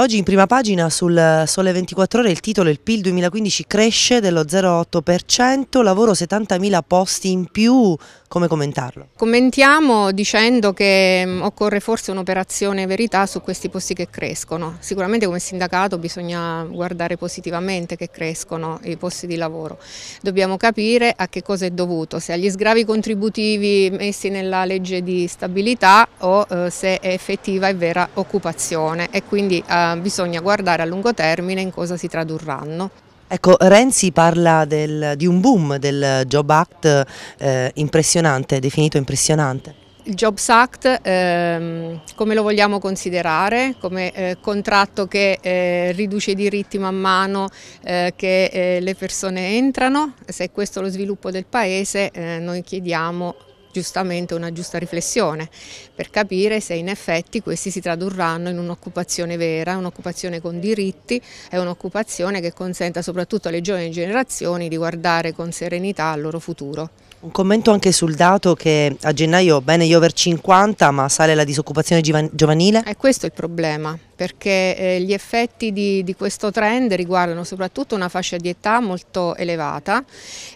Oggi in prima pagina sul Sole 24 Ore il titolo Il PIL 2015 cresce dello 0,8%, lavoro 70.000 posti in più, come commentarlo? Commentiamo dicendo che mm, occorre forse un'operazione verità su questi posti che crescono. Sicuramente come sindacato bisogna guardare positivamente che crescono i posti di lavoro. Dobbiamo capire a che cosa è dovuto, se agli sgravi contributivi messi nella legge di stabilità o eh, se è effettiva e vera occupazione e quindi eh, bisogna guardare a lungo termine in cosa si tradurranno. Ecco, Renzi parla del, di un boom del Job Act eh, impressionante, definito impressionante. Il Jobs Act, ehm, come lo vogliamo considerare? Come eh, contratto che eh, riduce i diritti man mano eh, che eh, le persone entrano? Se questo è lo sviluppo del Paese, eh, noi chiediamo giustamente una giusta riflessione per capire se in effetti questi si tradurranno in un'occupazione vera, un'occupazione con diritti e un'occupazione che consenta soprattutto alle giovani generazioni di guardare con serenità al loro futuro. Un commento anche sul dato che a gennaio bene gli over 50 ma sale la disoccupazione giovanile? E questo è il problema, perché eh, gli effetti di, di, questo trend riguardano soprattutto una fascia di età molto elevata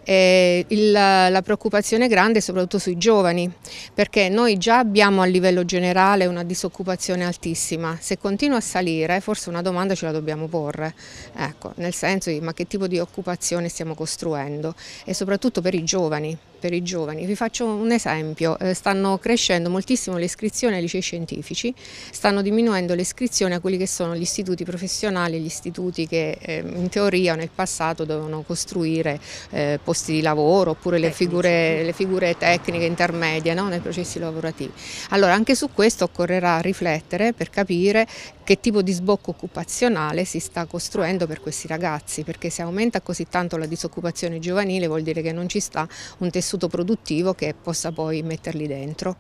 e il, la preoccupazione grande è soprattutto sui giovani perché noi già abbiamo a livello generale una disoccupazione altissima, se continua a salire forse una domanda ce la dobbiamo porre, ecco, nel senso di ma che tipo di occupazione stiamo costruendo e soprattutto per i giovani per i giovani. Vi faccio un esempio, eh, stanno crescendo moltissimo le iscrizioni ai licei scientifici, stanno diminuendo le iscrizioni a quelli che sono gli istituti professionali, gli istituti che eh, in teoria nel passato dovevano costruire eh, posti di lavoro oppure le figure, le figure tecniche intermedie no? nei processi lavorativi. Allora anche su questo occorrerà riflettere per capire che tipo di sbocco occupazionale si sta costruendo per questi ragazzi, perché se aumenta così tanto la disoccupazione giovanile vuol dire che non ci sta un tessuto tessuto produttivo che possa poi metterli dentro.